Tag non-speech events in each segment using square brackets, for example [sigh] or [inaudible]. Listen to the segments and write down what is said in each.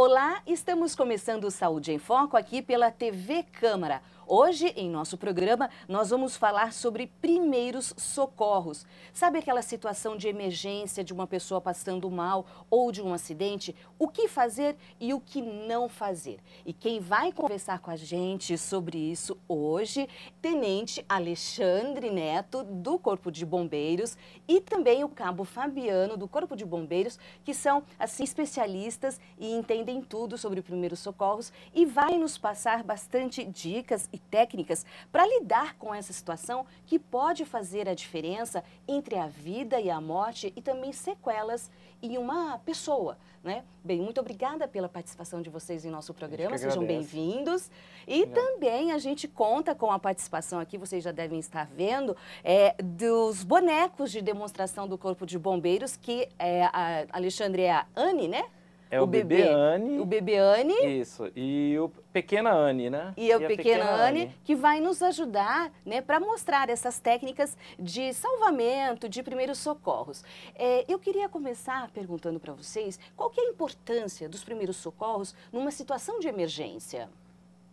Olá, estamos começando Saúde em Foco aqui pela TV Câmara. Hoje, em nosso programa, nós vamos falar sobre primeiros socorros. Sabe aquela situação de emergência de uma pessoa passando mal ou de um acidente? O que fazer e o que não fazer? E quem vai conversar com a gente sobre isso hoje, Tenente Alexandre Neto, do Corpo de Bombeiros, e também o Cabo Fabiano, do Corpo de Bombeiros, que são, assim, especialistas e entendem tudo sobre primeiros socorros e vai nos passar bastante dicas e e técnicas para lidar com essa situação que pode fazer a diferença entre a vida e a morte e também sequelas em uma pessoa. Né? Bem, muito obrigada pela participação de vocês em nosso programa, sejam bem-vindos. E Não. também a gente conta com a participação aqui, vocês já devem estar vendo, é, dos bonecos de demonstração do Corpo de Bombeiros, que é, a Alexandre é a Anne, né? É o, o bebê, bebê Anne. O bebê Anne. Isso. E o pequena Anne, né? E, e a, pequena, pequena Anne, que vai nos ajudar, né, para mostrar essas técnicas de salvamento, de primeiros socorros. É, eu queria começar perguntando para vocês qual que é a importância dos primeiros socorros numa situação de emergência.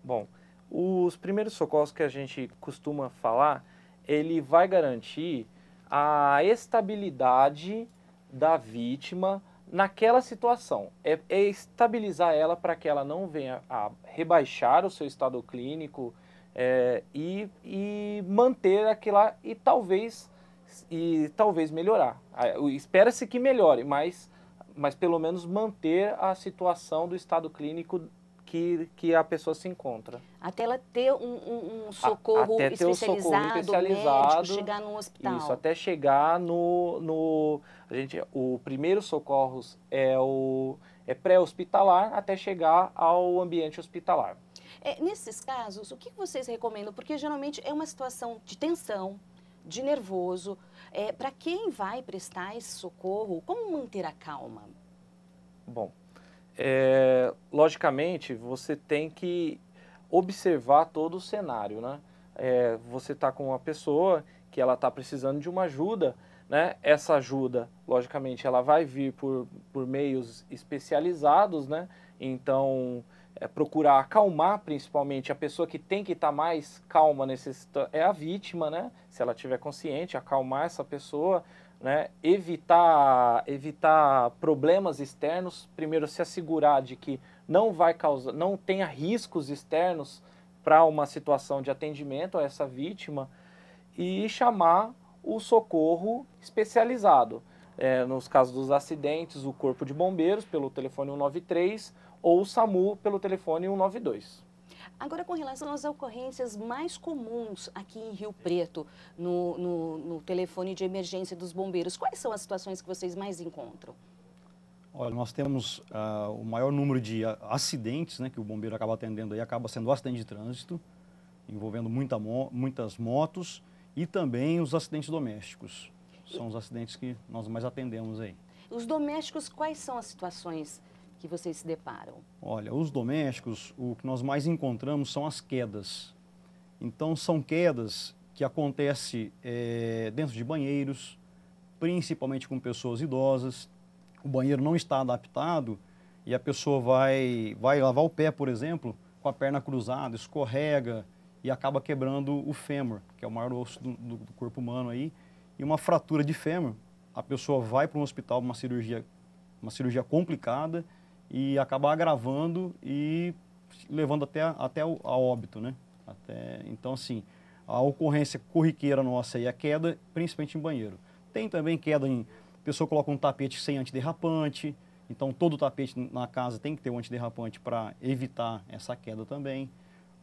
Bom, os primeiros socorros que a gente costuma falar, ele vai garantir a estabilidade da vítima naquela situação. É, é estabilizar ela para que ela não venha a rebaixar o seu estado clínico é, e, e manter lá e talvez e talvez melhorar. Espera-se que melhore, mas, mas pelo menos manter a situação do estado clínico que, que a pessoa se encontra. Até ela ter um, um, um socorro a, especializado, socorro especializado médico, chegar no hospital. Isso, até chegar no... no a gente, o primeiro socorros é, o, é pré-hospitalar até chegar ao ambiente hospitalar. É, nesses casos, o que vocês recomendam? Porque geralmente é uma situação de tensão, de nervoso. É, Para quem vai prestar esse socorro, como manter a calma? Bom, é, logicamente, você tem que observar todo o cenário, né? É, você está com uma pessoa que ela está precisando de uma ajuda, né? Essa ajuda, logicamente, ela vai vir por, por meios especializados, né? Então, é, procurar acalmar, principalmente a pessoa que tem que estar tá mais calma nesse é a vítima, né? Se ela tiver consciente, acalmar essa pessoa, né, evitar, evitar problemas externos, primeiro se assegurar de que não vai causar, não tenha riscos externos para uma situação de atendimento a essa vítima e chamar o socorro especializado. É, nos casos dos acidentes, o Corpo de Bombeiros pelo telefone 193 ou o SAMU pelo telefone 192. Agora, com relação às ocorrências mais comuns aqui em Rio Preto, no, no, no telefone de emergência dos bombeiros, quais são as situações que vocês mais encontram? Olha, nós temos uh, o maior número de acidentes né, que o bombeiro acaba atendendo aí, acaba sendo o acidente de trânsito, envolvendo muita mo muitas motos e também os acidentes domésticos. São os acidentes que nós mais atendemos aí. Os domésticos, quais são as situações que vocês se deparam? Olha, os domésticos, o que nós mais encontramos são as quedas. Então, são quedas que acontecem é, eh, dentro de banheiros, principalmente com pessoas idosas. O banheiro não está adaptado e a pessoa vai, vai lavar o pé, por exemplo, com a perna cruzada, escorrega e acaba quebrando o fêmur, que é o maior osso do, do, do corpo humano aí. E uma fratura de fêmur, a pessoa vai para um hospital, uma cirurgia, uma cirurgia complicada e acabar agravando e levando até, até a óbito, né? Até, então, assim, a ocorrência corriqueira nossa aí é a queda, principalmente em banheiro. Tem também queda em... A pessoa coloca um tapete sem antiderrapante, então todo tapete na casa tem que ter um antiderrapante para evitar essa queda também.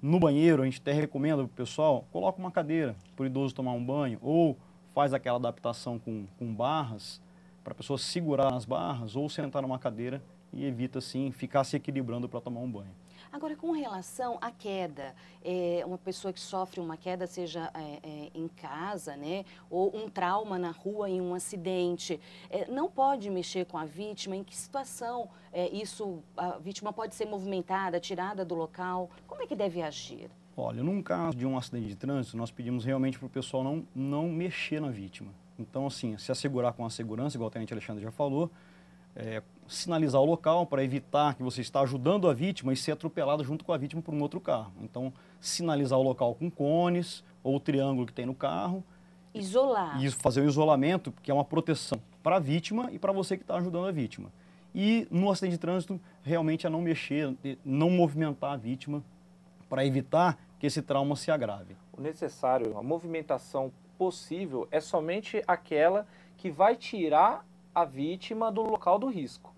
No banheiro, a gente até recomenda para o pessoal, coloca uma cadeira para o idoso tomar um banho ou faz aquela adaptação com, com barras para a pessoa segurar nas barras ou sentar numa cadeira e evita, assim, ficar se equilibrando para tomar um banho. Agora, com relação à queda, é, uma pessoa que sofre uma queda, seja é, é, em casa, né, ou um trauma na rua em um acidente, é, não pode mexer com a vítima? Em que situação é, isso, a vítima pode ser movimentada, tirada do local? Como é que deve agir? Olha, num caso de um acidente de trânsito, nós pedimos realmente para o pessoal não, não mexer na vítima. Então, assim, se assegurar com a segurança, igual o tenente Alexandre já falou, é, sinalizar o local para evitar que você está ajudando a vítima e ser atropelado junto com a vítima por um outro carro. Então, sinalizar o local com cones ou o triângulo que tem no carro. Isolar. E fazer o um isolamento, que é uma proteção para a vítima e para você que está ajudando a vítima. E no acidente de trânsito, realmente é não mexer, não movimentar a vítima para evitar que esse trauma se agrave. O necessário, a movimentação possível é somente aquela que vai tirar a vítima do local do risco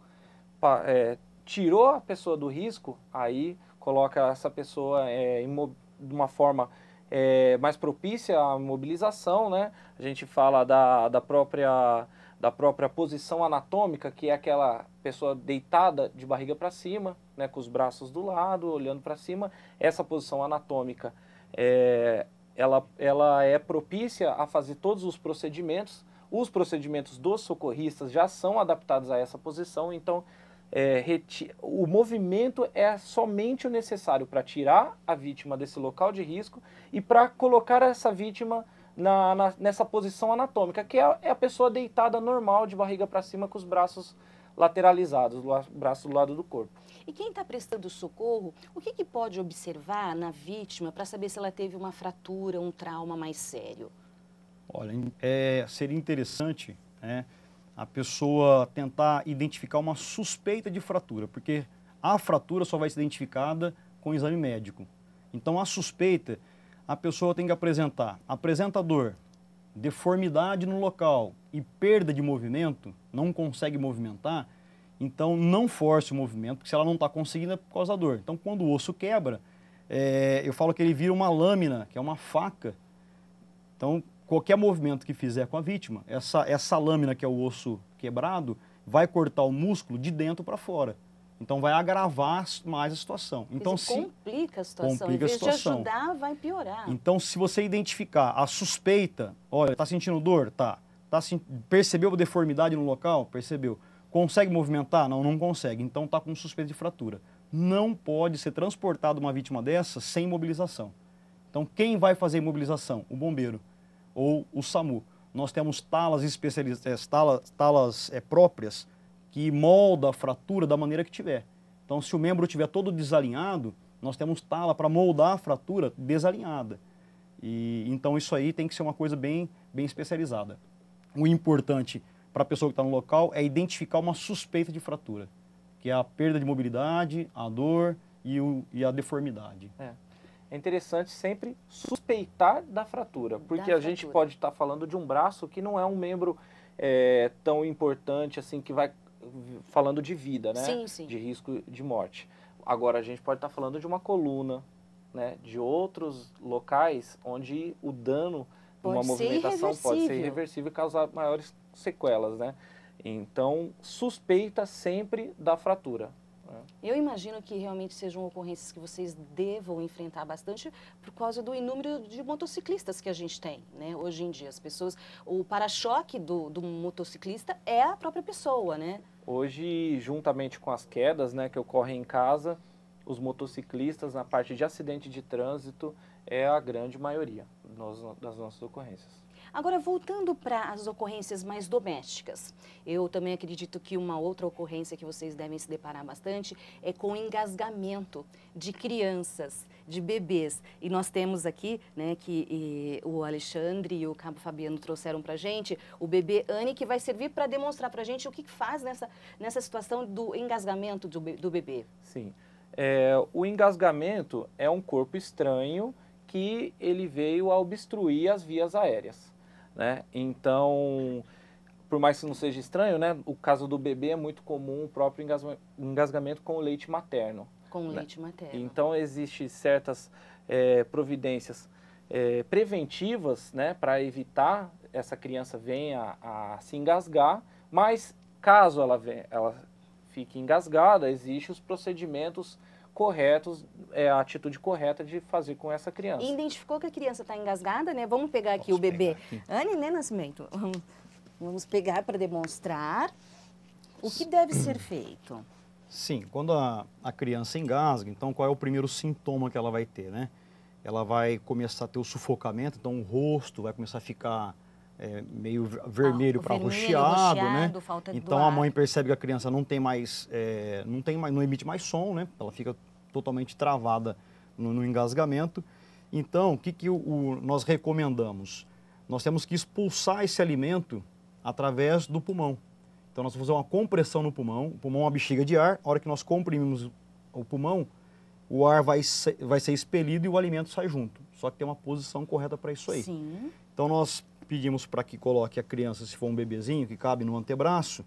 é, tirou a pessoa do risco, aí coloca essa pessoa é, de uma forma é, mais propícia à mobilização, né? A gente fala da, da, própria, da própria posição anatômica, que é aquela pessoa deitada de barriga para cima, né? com os braços do lado, olhando para cima. Essa posição anatômica, é, ela, ela é propícia a fazer todos os procedimentos. Os procedimentos dos socorristas já são adaptados a essa posição, então é, reti... o movimento é somente o necessário para tirar a vítima desse local de risco e para colocar essa vítima na, na, nessa posição anatômica, que é, é a pessoa deitada normal, de barriga para cima, com os braços lateralizados, o braço do lado do corpo. E quem está prestando socorro, o que, que pode observar na vítima para saber se ela teve uma fratura, um trauma mais sério? Olha, é, seria interessante né, a pessoa tentar identificar uma suspeita de fratura, porque a fratura só vai ser identificada com o exame médico. Então, a suspeita, a pessoa tem que apresentar apresentador, deformidade no local e perda de movimento, não consegue movimentar, então não force o movimento, porque se ela não está conseguindo é por causa da dor. Então, quando o osso quebra, é, eu falo que ele vira uma lâmina, que é uma faca. Então, qualquer movimento que fizer com a vítima, essa, essa lâmina que é o osso quebrado, vai cortar o músculo de dentro para fora. Então vai agravar mais a situação. Então Isso se complica a situação. Complica a situação. de ajudar, vai piorar. Então se você identificar a suspeita, olha, tá sentindo dor, tá? Tá percebeu deformidade no local? Percebeu. Consegue movimentar? Não, não consegue. Então tá com suspeita de fratura. Não pode ser transportado uma vítima dessa sem imobilização. Então quem vai fazer a imobilização? O bombeiro ou o SAMU. Nós temos talas especializadas, eh, talas, talas eh, é, próprias que molda a fratura da maneira que tiver. Então, se o membro tiver todo desalinhado, nós temos tala para moldar a fratura desalinhada. E então isso aí tem que ser uma coisa bem, bem especializada. O importante para a pessoa que está no local é identificar uma suspeita de fratura, que é a perda de mobilidade, a dor e, o, e a deformidade. É é interessante sempre suspeitar da fratura, porque da a fratura. gente pode estar tá falando de um braço que não é um membro é, tão importante assim que vai falando de vida, né? Sim, sim. De risco de morte. Agora a gente pode estar tá falando de uma coluna, né? De outros locais onde o dano pode uma movimentação pode ser irreversível e causar maiores sequelas, né? Então suspeita sempre da fratura. É. Eu imagino que realmente sejam ocorrências que vocês devam enfrentar bastante por causa do inúmero de motociclistas que a gente tem, né? Hoje em dia, as pessoas... O para-choque do, do motociclista é a própria pessoa, né? Hoje, juntamente com as quedas né, que ocorrem em casa, os motociclistas, na parte de acidente de trânsito, é a grande maioria das nossas ocorrências. Agora, voltando para as ocorrências mais domésticas, eu também acredito que uma outra ocorrência que vocês devem se deparar bastante é com engasgamento de crianças, de bebês. E nós temos aqui, né, que e, o Alexandre e o Cabo Fabiano trouxeram para gente, o bebê Anne, que vai servir para demonstrar para gente o que faz nessa, nessa situação do engasgamento do, do bebê. Sim. É, o engasgamento é um corpo estranho que ele veio a obstruir as vias aéreas. Né? Então, por mais que não seja estranho, né? O caso do bebê é muito comum o próprio engasgamento com o leite materno. Com o né? leite materno. Então, existem certas é, providências é, preventivas, né? Para evitar essa criança venha a, a se engasgar, mas caso ela, venha, ela fique engasgada, existem os procedimentos corretos, é a atitude correta de fazer com essa criança. E identificou que a criança está engasgada, né? Vamos pegar aqui Vamos o bebê. Anne, né, Nascimento? Vamos pegar para demonstrar o que deve ser feito. Sim, quando a, a criança engasga, então qual é o primeiro sintoma que ela vai ter, né? Ela vai começar a ter o sufocamento, então o rosto vai começar a ficar é, meio ah, vermelho ah, para roxeado, né? então a mãe percebe que a criança não tem mais, é, não tem mais, não emite mais som, né? Ela fica totalmente travada no, no engasgamento. Então, o que, que o, o, nós recomendamos? Nós temos que expulsar esse alimento através do pulmão. Então, nós vamos fazer uma compressão no pulmão. O pulmão é uma bexiga de ar. A hora que nós comprimimos o pulmão, o ar vai ser, vai ser expelido e o alimento sai junto. Só que tem uma posição correta para isso aí. Sim. Então, nós pedimos para que coloque a criança, se for um bebezinho que cabe no antebraço,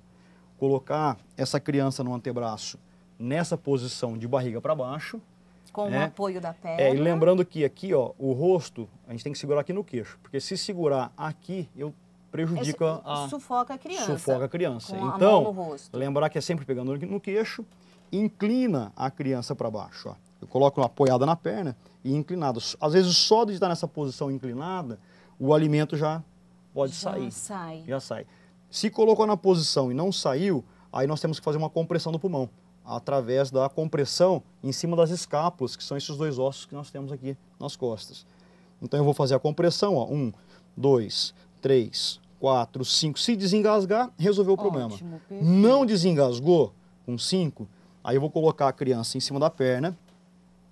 colocar essa criança no antebraço nessa posição de barriga para baixo. Com né? o apoio da perna. É, e lembrando que aqui, ó, o rosto, a gente tem que segurar aqui no queixo, porque se segurar aqui, eu prejudica Esse, a... Sufoca a criança. Sufoca a criança. então, a lembrar que é sempre pegando no queixo, inclina a criança para baixo, ó. Eu coloco apoiada na perna e inclinada. Às vezes, só de estar nessa posição inclinada, o alimento já pode já sair. Sai. Já sai. Se colocou na posição e não saiu, aí nós temos que fazer uma compressão do pulmão, através da compressão em cima das escápulas, que são esses dois ossos que nós temos aqui nas costas. Então eu vou fazer a compressão, ó, um, dois, três, quatro, cinco. Se desengasgar, resolveu o problema. Ótimo, não desengasgou com cinco, aí eu vou colocar a criança em cima da perna,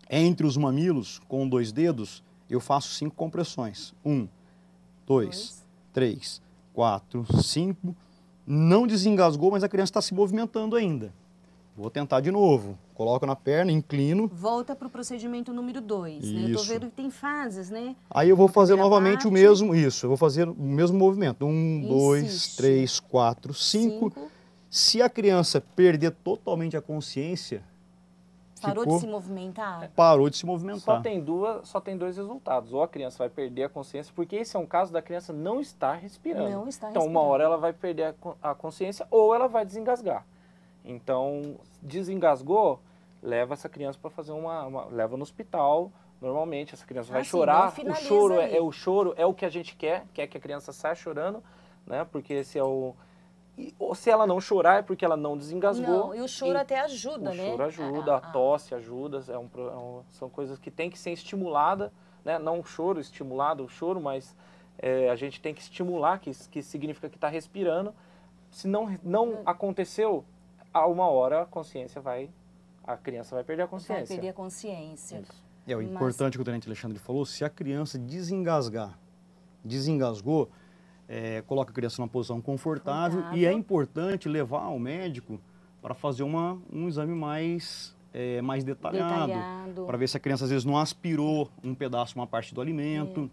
entre os mamilos, com dois dedos, eu faço cinco compressões. Um, dois, três, quatro, cinco. Não desengasgou, mas a criança está se movimentando ainda. Vou tentar de novo. Coloco na perna, inclino. Volta para o procedimento número 2, né? Eu vendo que tem fases, né? Aí eu vou fazer novamente parte. o mesmo, isso. Eu vou fazer o mesmo movimento. Um, Insiste. dois, três, quatro, cinco. cinco. Se a criança perder totalmente a consciência, Parou ficou, de se movimentar? É. Parou de se movimentar. Só tem, duas, só tem dois resultados. Ou a criança vai perder a consciência, porque esse é um caso da criança não estar respirando. Não está então, uma hora ela vai perder a, a consciência ou ela vai desengasgar. Então, desengasgou, leva essa criança para fazer uma, uma, leva no hospital, normalmente essa criança vai assim, chorar o choro é, é, o choro é o que a gente quer quer que a criança saia chorando né porque esse é o ou se ela não chorar é porque ela não desengasgou. Não, e o choro e, até ajuda, o né? O choro ajuda, ah, ah, a tosse ajuda, é um, é um, são coisas que tem que ser estimulada, né? Não o choro estimulado, o choro, mas é, a gente tem que estimular, que, que significa que está respirando. Se não, não hum. aconteceu, a uma hora a consciência vai, a criança vai perder a consciência. Vai perder a consciência. Isso. É o importante mas... que o tenente Alexandre falou, se a criança desengasgar, desengasgou, é, coloca a criança numa posição confortável, confortável, e é importante levar ao médico para fazer uma, um exame mais, é, mais detalhado, detalhado. para ver se a criança às vezes não aspirou um pedaço, uma parte do alimento,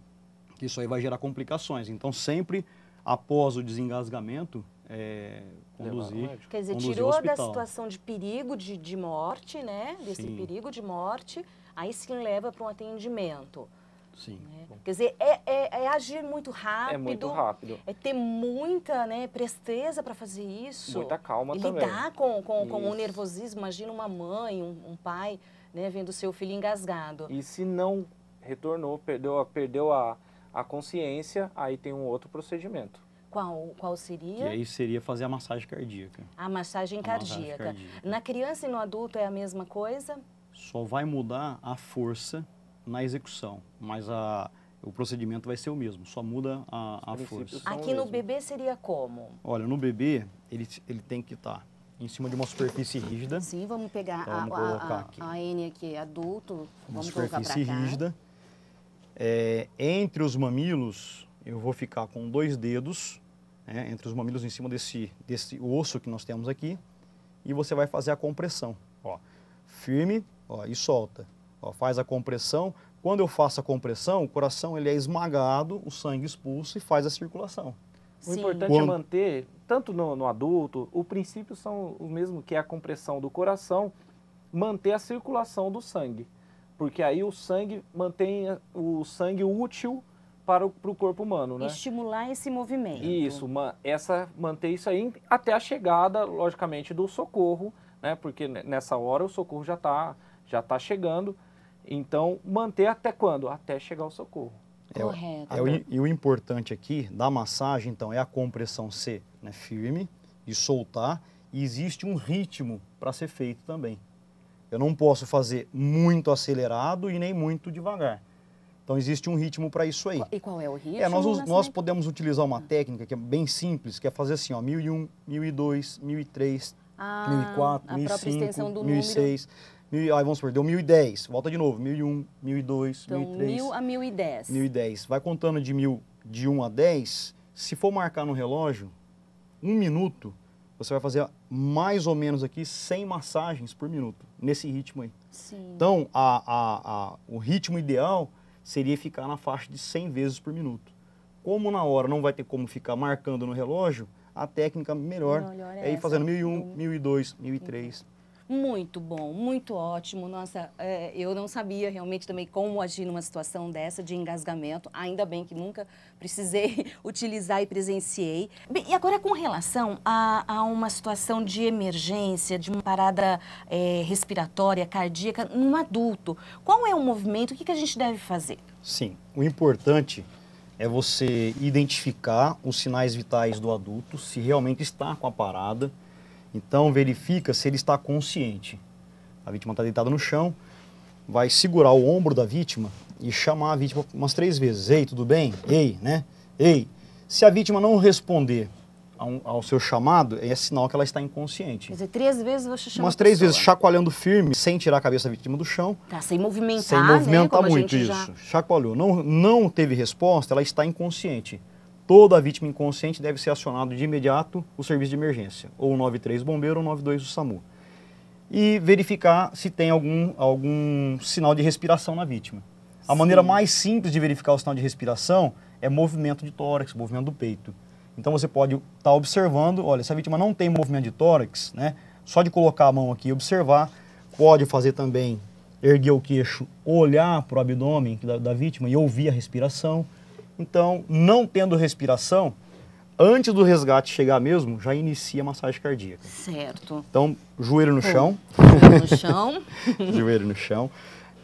é. que isso aí vai gerar complicações. Então, sempre após o desengasgamento, é, conduzir. Quer dizer, conduzir tirou da situação de perigo de, de morte, né? Desse Sim. perigo de morte, aí se leva para um atendimento. Sim. Né? Quer dizer, é, é, é, agir muito rápido. É muito rápido. É ter muita né, presteza para fazer isso. Muita calma e também. lidar com, com, com o nervosismo. Imagina uma mãe, um, um pai, né, vendo seu filho engasgado. E se não retornou, perdeu, a, perdeu a, a consciência, aí tem um outro procedimento. Qual, qual seria? E aí seria fazer a massagem cardíaca. A massagem a Massagem cardíaca. Na criança e no adulto é a mesma coisa? Só vai mudar a força na execução, mas a, o procedimento vai ser o mesmo, só muda a, a força. Aqui no bebê seria como? Olha, no bebê ele, ele tem que estar tá em cima de uma superfície rígida. Sim, vamos pegar então, vamos a, a, aqui. a N aqui, adulto, uma vamos colocar superfície rígida. É, entre os mamilos, eu vou ficar com dois dedos, né, entre os mamilos em cima desse, desse osso que nós temos aqui, e você vai fazer a compressão. Ó, firme ó, e solta. Ó, faz a compressão. Quando eu faço a compressão, o coração ele é esmagado, o sangue expulso e faz a circulação. O Sim. importante é Quando... é manter, tanto no, no, adulto, o princípio são o mesmo que é a compressão do coração, manter a circulação do sangue. Porque aí o sangue mantém o sangue útil para o, para o corpo humano, né? Estimular esse movimento. Isso, essa, manter isso aí até a chegada, logicamente, do socorro, né? Porque nessa hora o socorro já está já tá chegando então, manter até quando? Até chegar o socorro. É Correto. É, o, e o importante aqui da massagem, então, é a compressão ser né, firme e soltar. E existe um ritmo para ser feito também. Eu não posso fazer muito acelerado e nem muito devagar. Então existe um ritmo para isso aí. E qual é o ritmo? É, nós, nós podemos utilizar uma ah. técnica que é bem simples, que é fazer assim, ó, 1001, 1002, 1003, ah, 1004, a 1005, 1006. Número. Mil, aí vamos supor, deu 1.010. Volta de novo, 1.001, 1.002, então, 1.003. 1.000 a 1.010. 1.010. Vai contando de 1.000, de 1 a 10. Se for marcar no relógio, um minuto, você vai fazer mais ou menos aqui 100 massagens por minuto, nesse ritmo aí. Sim. Então, a, a, a, o ritmo ideal seria ficar na faixa de 100 vezes por minuto. Como na hora não vai ter como ficar marcando no relógio, a técnica melhor, melhor é, é ir fazendo 1001, 1002, 1003. Então. Muito bom, muito ótimo. Nossa, é, eu não sabia realmente também como agir numa situação dessa de engasgamento. Ainda bem que nunca precisei [laughs] utilizar e presenciei. Bem, e agora com relação a, a uma situação de emergência, de uma parada é, respiratória, cardíaca, num adulto, qual é o movimento, o que, que a gente deve fazer? Sim, o importante é você identificar os sinais vitais do adulto, se realmente está com a parada, então verifica se ele está consciente. A vítima está deitada no chão, vai segurar o ombro da vítima e chamar a vítima umas três vezes. Ei, tudo bem? Ei, né? Ei. Se a vítima não responder ao seu chamado, é sinal que ela está inconsciente. Quer dizer, três vezes você chama Umas três vezes, chacoalhando firme, sem tirar a cabeça da vítima do chão. Tá, sem movimentar, Sem né? movimentar né? muito, isso. Já... Chacoalhou. Não, não teve resposta, ela está inconsciente toda a vítima inconsciente deve ser acionado de imediato o serviço de emergência, ou 93 bombeiro ou 92 do SAMU. E verificar se tem algum, algum sinal de respiração na vítima. A Sim. maneira mais simples de verificar o sinal de respiração é movimento de tórax, movimento do peito. Então você pode estar tá observando, olha, se a vítima não tem movimento de tórax, né, só de colocar a mão aqui e observar, pode fazer também erguer o queixo, olhar para o abdômen da, da vítima e ouvir a respiração. Então, não tendo respiração, antes do resgate chegar mesmo, já inicia a massagem cardíaca. Certo. Então, joelho no chão. Joelho no chão. [laughs] joelho no chão.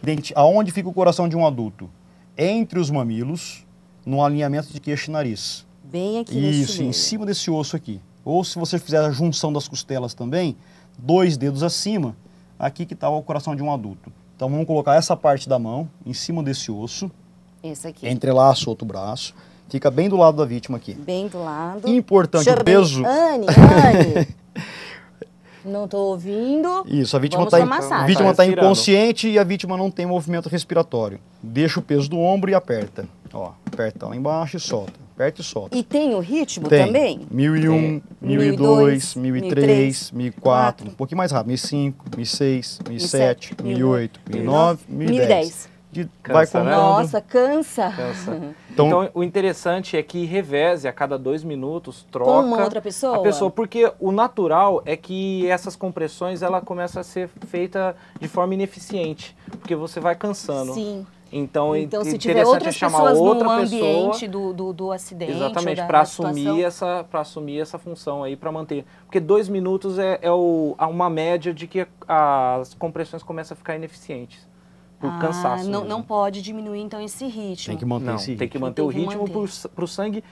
Dente, aonde fica o coração de um adulto? Entre os mamilos, no alinhamento de queixo e nariz. Bem aqui Isso, em cima desse osso aqui. Ou se você fizer a junção das costelas também, dois dedos acima, aqui que está o coração de um adulto. Então vamos colocar essa parte da mão em cima desse osso, esse aqui. Entrelaça outro braço. Fica bem do lado da vítima aqui. Bem do lado. Importante Deixa o peso. Anne, Anne. não estou ouvindo. Isso, a vítima está tá inconsciente e a vítima não tem movimento respiratório. Deixa o peso do ombro e aperta. Ó, aperta lá embaixo e solta. Aperta e solta. E tem o ritmo tem. também? 1001, 1002, 1003, 1004, um pouquinho mais rápido. 1005, 1006, 1007, 1008, 1009, 1010. 1010 que cansa, vai né? com Nossa, cansa. cansa. [laughs] Então, então, o interessante é que reveze a cada dois minutos, troca. Com uma outra pessoa? A pessoa, porque o natural é que essas compressões, ela começa a ser feita de forma ineficiente, porque você vai cansando. Sim. Então, então se tiver é outras chamar pessoas outra no pessoa, ambiente do, do, do acidente. Exatamente, para assumir, essa, assumir essa função aí, para manter. Porque dois minutos é, é o, uma média de que as compressões começam a ficar ineficientes por ah, cansaço. Não, não pode diminuir então esse ritmo. Tem que manter não, esse ritmo. Tem que manter tem o ritmo para o sangue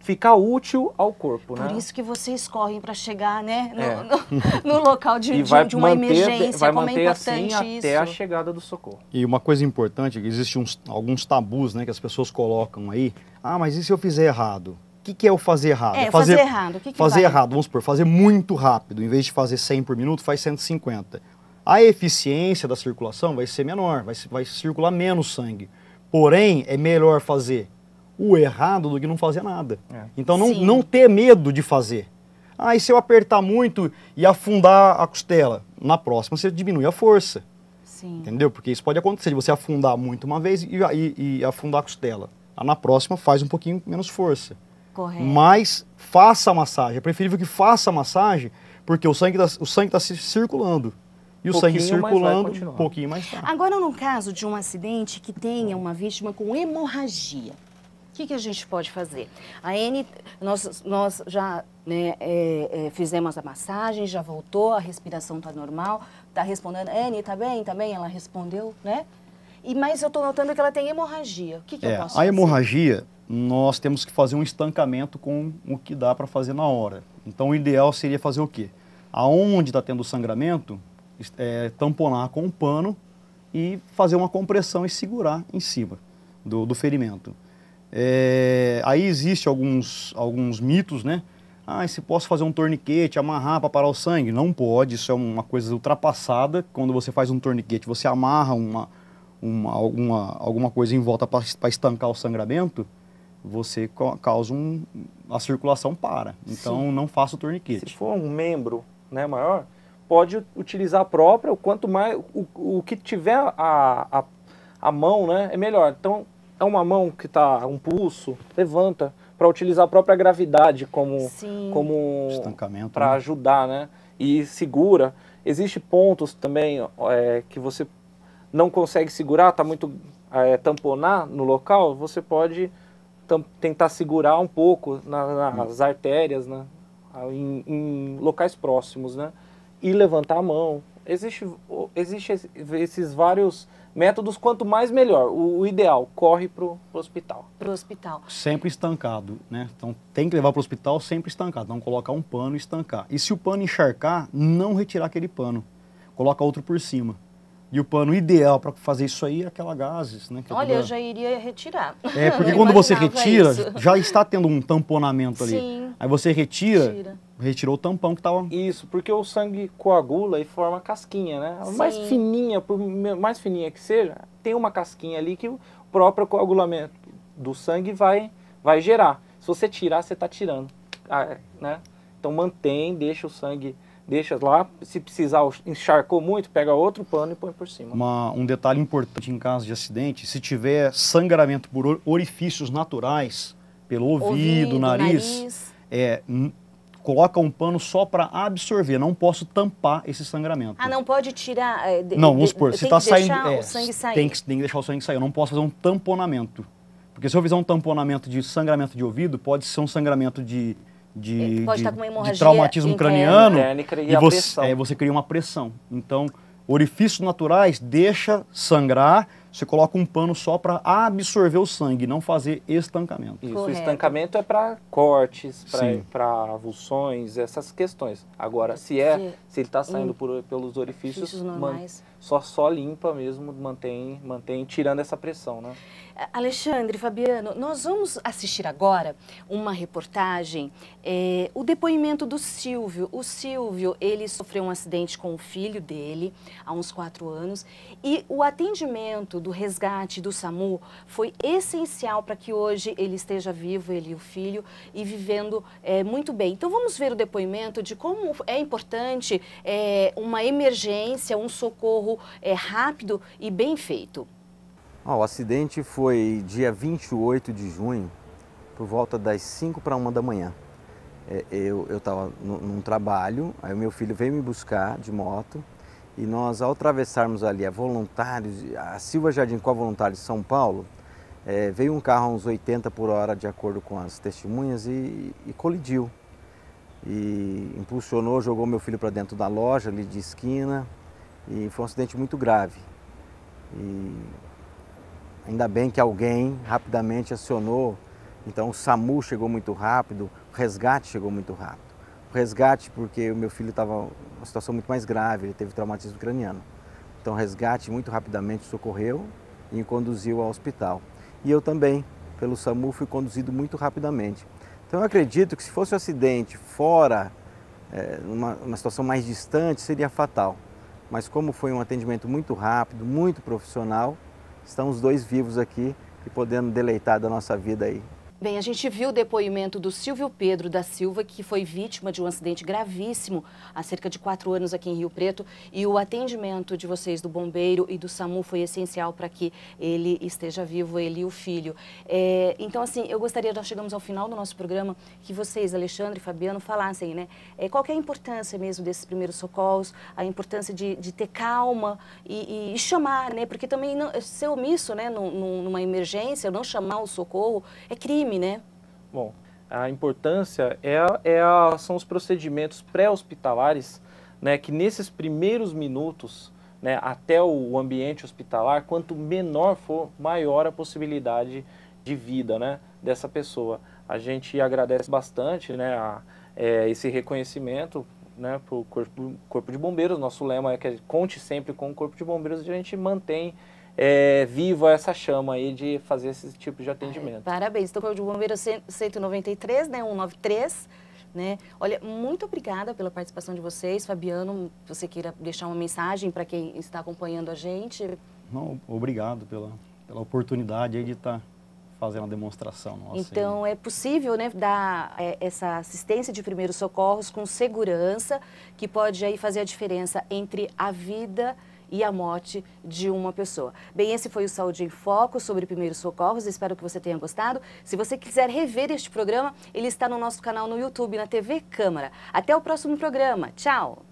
ficar útil ao corpo, Por né? Por isso que vocês correm para chegar, né, no, é. no, no local de, [laughs] de, de, uma manter, emergência, vai como é manter é importante assim isso. até a chegada do socorro. E uma coisa importante, existem alguns tabus, né, que as pessoas colocam aí. Ah, mas e se eu fizer errado? O que, que é o fazer errado? É, é fazer, fazer errado. Que que fazer vai? errado, vamos supor, fazer muito rápido. Em vez de fazer 100 por minuto, faz 150 a eficiência da circulação vai ser menor, vai, vai circular menos sangue. Porém, é melhor fazer o errado do que não fazer nada. É. Então, não, não ter medo de fazer. Ah, e se eu apertar muito e afundar a costela? Na próxima, você diminui a força. Sim. Entendeu? Porque isso pode acontecer de você afundar muito uma vez e, e, e afundar a costela. Ah, na próxima, faz um pouquinho menos força. Correto. Mas faça a massagem. É preferível que faça a massagem, porque o sangue está tá, tá circulando. E o sangue circulando um pouquinho mais tarde. Agora, no caso de um acidente que tenha uma vítima com hemorragia, o que, que a gente pode fazer? A N, nós, nós já né, é, é, fizemos a massagem, já voltou, a respiração está normal, está respondendo, a N, está bem, está bem, ela respondeu, né? E, mas eu estou notando que ela tem hemorragia. O que, que é, eu posso fazer? A hemorragia, nós temos que fazer um estancamento com o que dá para fazer na hora. Então, o ideal seria fazer o quê? Aonde está tendo sangramento, é, tamponar com um pano e fazer uma compressão e segurar em cima do, do ferimento. É, aí existe alguns, alguns mitos, né? Ah, se posso fazer um torniquete, amarrar para parar o sangue? Não pode, isso é uma coisa ultrapassada. Quando você faz um torniquete, você amarra uma, uma, alguma, alguma coisa em volta para estancar o sangramento, você causa um. a circulação para. Então Sim. não faça o torniquete. Se for um membro né, maior, pode utilizar a própria, o quanto mais o, o que tiver a, a, a mão, né, é melhor. Então é uma mão que está um pulso, levanta para utilizar a própria gravidade como como estancamento para né? ajudar, né? E segura. Existem pontos também é, que você não consegue segurar, está muito é, tamponar no local, você pode tentar segurar um pouco na, nas hum. artérias, né? Em, em, locais próximos, né? e levantar a mão. Existem existe esses vários métodos, quanto mais melhor. O, o ideal, corre para o hospital. Para o hospital. Sempre estancado, né? Então tem que levar para o hospital sempre estancado. Não colocar um pano e estancar. E se o pano encharcar, não retirar aquele pano. Coloca outro por cima. E o pano ideal para fazer isso aí é aquela gases, né? É Olha, toda... eu já iria retirar. É, porque [laughs] quando você retira, isso. já está tendo um tamponamento ali. Sim. Aí você retira, retira retirou o tampão que estava... Isso, porque o sangue coagula e forma casquinha, né? Sim. Mais fininha, por mais fininha que seja, tem uma casquinha ali que o próprio coagulamento do sangue vai, vai gerar. Se você tirar, você está tirando, ah, é, né? Então mantém, deixa o sangue, deixa lá. Se precisar, encharcou muito, pega outro pano e põe por cima. Uma, um detalhe importante em caso de acidente, se tiver sangramento por orifícios naturais, pelo ouvido, ouvido nariz, nariz. É, coloca um pano só para absorver, não posso tampar esse sangramento. Ah, não pode tirar. Eh, de, não, vamos supor, se está saindo. É, tem que deixar o sangue sair. Tem que, tem que deixar o sangue sair. Eu não posso fazer um tamponamento. Porque se eu fizer um tamponamento de sangramento de ouvido, pode ser um sangramento de. De, é, pode de, estar tá com uma hemorragia de traumatismo craniano e você, é, você cria uma pressão. Então, orifícios naturais deixa sangrar você coloca um pano só para absorver o sangue, não fazer estancamento. Isso, Correto. estancamento é para cortes, para avulsões, essas questões. Agora, se é, se ele está saindo por, pelos orifícios, normais. Man, só só limpa mesmo, mantém, mantém tirando essa pressão, né? É, Alexandre, Fabiano, nós vamos assistir agora uma reportagem, é, o depoimento do Silvio. O Silvio, ele sofreu um acidente com o filho dele há uns quatro anos e o atendimento do resgate do SAMU foi essencial para que hoje ele esteja vivo, ele e o filho, e vivendo é, muito bem. Então vamos ver o depoimento de como é importante é, uma emergência, um socorro socorro é rápido e bem feito. o acidente foi dia 28 de junho, por volta das 5 para 1 da manhã. É, eu estava num trabalho, aí meu filho veio me buscar de moto e nós, ao atravessarmos ali a Voluntários, a Silva Jardim com a Voluntários de São Paulo, é, veio um carro a uns 80 por hora, de acordo com as testemunhas, e, e colidiu. E impulsionou, jogou meu filho para dentro da loja ali de esquina, e foi um acidente muito grave. E ainda bem que alguém rapidamente acionou. Então o SAMU chegou muito rápido, o resgate chegou muito rápido. O resgate porque o meu filho estava uma situação muito mais grave, ele teve traumatismo craniano. Então o resgate muito rapidamente socorreu e conduziu ao hospital. E eu também, pelo SAMU, fui conduzido muito rapidamente. Então eu acredito que se fosse um acidente fora, é, eh, uma, uma situação mais distante, seria fatal mas como foi um atendimento muito rápido, muito profissional, estão os dois vivos aqui e podendo deleitar da nossa vida aí. Bem, a gente viu o depoimento do Silvio Pedro da Silva, que foi vítima de um acidente gravíssimo há cerca de quatro anos aqui em Rio Preto, e o atendimento de vocês do bombeiro e do SAMU foi essencial para que ele esteja vivo, ele e o filho. É, então, assim, eu gostaria, nós chegamos ao final do nosso programa, que vocês, Alexandre e Fabiano, falassem, né? É, qual é a importância mesmo desses primeiros socorros, a importância de, de ter calma e, e, e, chamar, né? Porque também não, ser omisso, né, numa emergência, não chamar o socorro, é crime né? Bom, a importância é, é a, são os procedimentos pré-hospitalares, né, que nesses primeiros minutos, né, até o ambiente hospitalar, quanto menor for, maior a possibilidade de vida, né, dessa pessoa. A gente agradece bastante, né, a, é, esse reconhecimento, né, para o corpo, corpo de Bombeiros. Nosso lema é que conte sempre com o Corpo de Bombeiros e a gente mantém é, viva essa chama aí de fazer esse tipo de atendimento. Ah, parabéns. Então, de bombeiro 193, né, 193. Né? Olha, muito obrigada pela participação de vocês. Fabiano, você queira deixar uma mensagem para quem está acompanhando a gente? Não, obrigado pela, pela oportunidade de estar tá fazendo a demonstração. Nossa, então, aí. é possível né, dar é, essa assistência de primeiros socorros com segurança, que pode aí fazer a diferença entre a vida e e a morte de uma pessoa. Bem, esse foi o Saúde em Foco sobre primeiros socorros. Espero que você tenha gostado. Se você quiser rever este programa, ele está no nosso canal no YouTube, na TV Câmara. Até o próximo programa. Tchau!